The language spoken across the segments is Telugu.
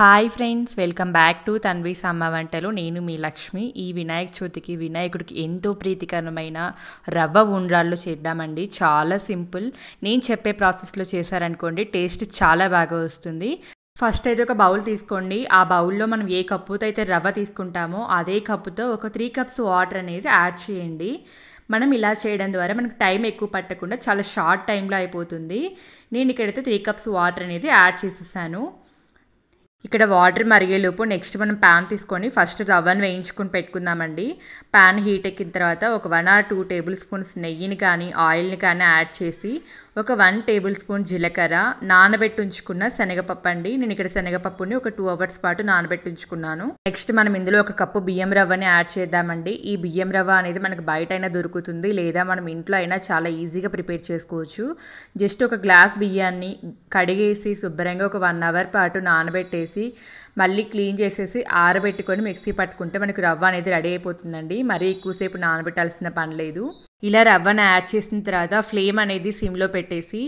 hi friends welcome back to Tanvi సమ్మ వంటలు నేను మీ లక్ష్మి ఈ వినాయక చవితికి వినాయకుడికి ఎంతో ప్రీతికరమైన రవ్వ ఉండ్రాళ్ళు చేద్దామండి చాలా సింపుల్ నేను చెప్పే ప్రాసెస్లో చేశారనుకోండి టేస్ట్ చాలా బాగా వస్తుంది ఫస్ట్ అయితే ఒక బౌల్ తీసుకోండి ఆ బౌల్లో మనం ఏ కప్పుతో అయితే రవ్వ తీసుకుంటామో అదే కప్పుతో ఒక త్రీ కప్స్ వాటర్ అనేది యాడ్ చేయండి మనం ఇలా చేయడం ద్వారా మనకు టైం ఎక్కువ పట్టకుండా చాలా షార్ట్ టైంలో అయిపోతుంది నేను ఇక్కడైతే త్రీ కప్స్ వాటర్ అనేది యాడ్ చేసేసాను ఇక్కడ వాటర్ మరిగేలోపు నెక్స్ట్ మనం ప్యాన్ తీసుకొని ఫస్ట్ రవ్వను వేయించుకొని పెట్టుకుందామండి ప్యాన్ హీట్ ఎక్కిన తర్వాత ఒక one or two tablespoons నెయ్యిని కానీ ఆయిల్ని కానీ యాడ్ చేసి ఒక వన్ టేబుల్ స్పూన్ జీలకర్ర నానబెట్టి ఉంచుకున్న శనగపప్పు అండి నేను ఇక్కడ శనగపప్పుని ఒక టూ అవర్స్ పాటు నానబెట్టి ఉంచుకున్నాను నెక్స్ట్ మనం ఇందులో ఒక కప్పు బియ్యం రవ్వని యాడ్ చేద్దామండి ఈ బియ్యం రవ్వ అనేది మనకు బయట అయినా దొరుకుతుంది లేదా మనం ఇంట్లో అయినా చాలా ఈజీగా ప్రిపేర్ చేసుకోవచ్చు జస్ట్ ఒక గ్లాస్ బియ్యాన్ని కడిగేసి శుభ్రంగా ఒక వన్ అవర్ పాటు నానబెట్టేసి వేసేసి మళ్ళీ క్లీన్ చేసేసి ఆరబెట్టుకొని మిక్సీ పట్టుకుంటే మనకు రవ్వ అనేది రెడీ అయిపోతుందండి మరీ ఎక్కువసేపు నానబెట్టాల్సిన పని లేదు ఇలా రవ్వను యాడ్ చేసిన తర్వాత ఫ్లేమ్ అనేది సిమ్లో పెట్టేసి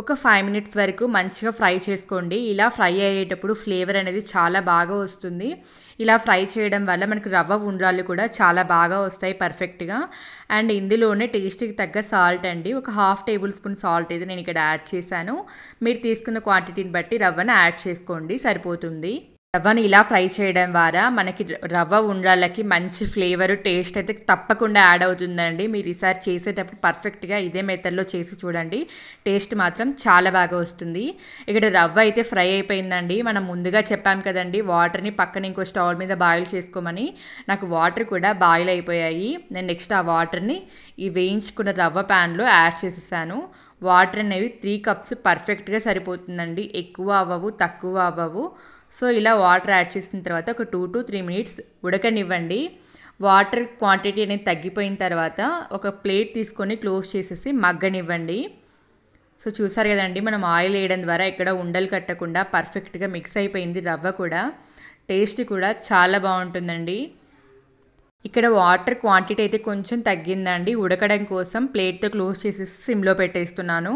ఒక ఫైవ్ మినిట్స్ వరకు మంచిగా ఫ్రై చేసుకోండి ఇలా ఫ్రై అయ్యేటప్పుడు ఫ్లేవర్ అనేది చాలా బాగా వస్తుంది ఇలా ఫ్రై చేయడం వల్ల మనకు రవ్వ ఉండ్రాలు కూడా చాలా బాగా వస్తాయి పర్ఫెక్ట్గా అండ్ ఇందులోనే టేస్ట్కి తగ్గ సాల్ట్ అండి ఒక హాఫ్ టేబుల్ స్పూన్ సాల్ట్ అయితే నేను ఇక్కడ యాడ్ చేశాను మీరు తీసుకున్న క్వాంటిటీని బట్టి రవ్వను యాడ్ చేసుకోండి సరిపోతుంది రవ్వని ఇలా ఫ్రై చేయడం ద్వారా మనకి రవ్వ ఉండాలకి మంచి ఫ్లేవర్ టేస్ట్ అయితే తప్పకుండా యాడ్ అవుతుందండి మీరు ఈసారి చేసేటప్పుడు పర్ఫెక్ట్గా ఇదే మెథడ్లో చేసి చూడండి టేస్ట్ మాత్రం చాలా బాగా వస్తుంది ఇక్కడ రవ్వ అయితే ఫ్రై అయిపోయిందండి మనం ముందుగా చెప్పాం కదండి వాటర్ని పక్కన ఇంకో స్టవ్ మీద బాయిల్ చేసుకోమని నాకు వాటర్ కూడా బాయిల్ అయిపోయాయి నేను నెక్స్ట్ ఆ వాటర్ని ఈ వేయించుకున్న రవ్వ ప్యాన్లో యాడ్ చేసేసాను వాటర్ అనేవి త్రీ కప్స్ పర్ఫెక్ట్గా సరిపోతుందండి ఎక్కువ అవ్వవు తక్కువ అవ్వవు సో ఇలా వాటర్ యాడ్ చేసిన తర్వాత ఒక టూ టు త్రీ మినిట్స్ ఉడకనివ్వండి వాటర్ క్వాంటిటీ అనేది తగ్గిపోయిన తర్వాత ఒక ప్లేట్ తీసుకొని క్లోజ్ చేసేసి మగ్గనివ్వండి సో చూసారు కదండి మనం ఆయిల్ వేయడం ద్వారా ఇక్కడ ఉండలు కట్టకుండా పర్ఫెక్ట్గా మిక్స్ అయిపోయింది రవ్వ కూడా టేస్ట్ కూడా చాలా బాగుంటుందండి ఇక్కడ వాటర్ క్వాంటిటీ అయితే కొంచెం తగ్గిందండి ఉడకడం కోసం ప్లేట్తో క్లోజ్ చేసి సిమ్లో పెట్టేస్తున్నాను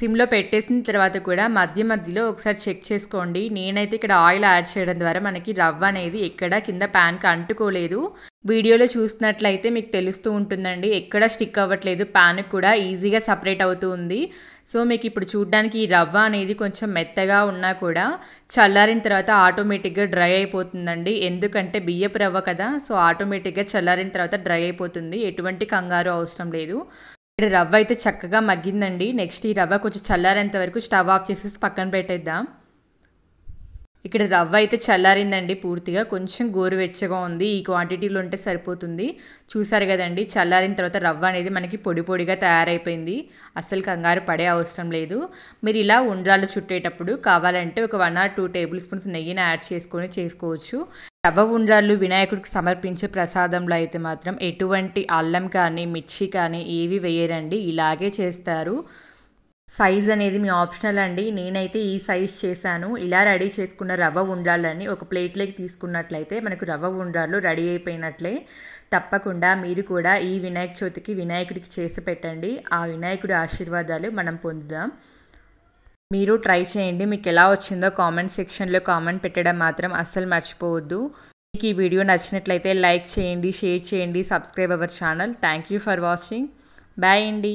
సిమ్లో పెట్టేసిన తర్వాత కూడా మధ్య మధ్యలో ఒకసారి చెక్ చేసుకోండి నేనైతే ఇక్కడ ఆయిల్ యాడ్ చేయడం ద్వారా మనకి రవ్వ అనేది ఎక్కడ కింద ప్యాన్కి అంటుకోలేదు వీడియోలో చూసినట్లయితే మీకు తెలుస్తూ ఉంటుందండి ఎక్కడ స్టిక్ అవ్వట్లేదు ప్యాన్ కూడా ఈజీగా సపరేట్ అవుతూ ఉంది సో మీకు ఇప్పుడు చూడడానికి ఈ రవ్వ అనేది కొంచెం మెత్తగా ఉన్నా కూడా చల్లారిన తర్వాత ఆటోమేటిక్గా డ్రై అయిపోతుందండి ఎందుకంటే బియ్యపు రవ్వ కదా సో ఆటోమేటిక్గా చల్లారిన తర్వాత డ్రై అయిపోతుంది ఎటువంటి కంగారు అవసరం లేదు ఇక్కడ రవ్వ అయితే చక్కగా మగ్గిందండి నెక్స్ట్ ఈ రవ్వ కొంచెం చల్లారేంత వరకు స్టవ్ ఆఫ్ చేసేసి పక్కన పెట్టేద్దాం ఇక్కడ రవ్వ అయితే చల్లారిందండి పూర్తిగా కొంచెం గోరువెచ్చగా ఉంది ఈ క్వాంటిటీలో ఉంటే సరిపోతుంది చూసారు కదండి చల్లారిన తర్వాత రవ్వ అనేది మనకి పొడి పొడిగా తయారైపోయింది అస్సలు కంగారు పడే అవసరం లేదు మీరు ఇలా ఉండ్రాలు చుట్టేటప్పుడు కావాలంటే ఒక one or two tablespoons నెయ్యిని యాడ్ చేసుకొని చేసుకోవచ్చు రవ్వ ఉండ్రాళ్ళు వినాయకుడికి సమర్పించే ప్రసాదంలో అయితే మాత్రం ఎటువంటి అల్లం కానీ మిర్చి కానీ ఏవి వేయరండి ఇలాగే చేస్తారు సైజ్ అనేది మీ ఆప్షనల్ అండి నేనైతే ఈ సైజ్ చేశాను ఇలా రెడీ చేసుకున్న రవ్వ ఉండ్రాళ్ళని ఒక ప్లేట్లోకి తీసుకున్నట్లయితే మనకు రవ్వ ఉండాలు రెడీ అయిపోయినట్లే తప్పకుండా మీరు కూడా ఈ వినాయక చవితికి వినాయకుడికి చేసి పెట్టండి ఆ వినాయకుడి ఆశీర్వాదాలు మనం పొందుదాం మీరు ట్రై చేయండి మీకు ఎలా వచ్చిందో కామెంట్ సెక్షన్లో కామెంట్ పెట్టడం మాత్రం అస్సలు మర్చిపోవద్దు మీకు ఈ వీడియో నచ్చినట్లయితే లైక్ చేయండి షేర్ చేయండి subscribe our channel thank you for watching bye అండి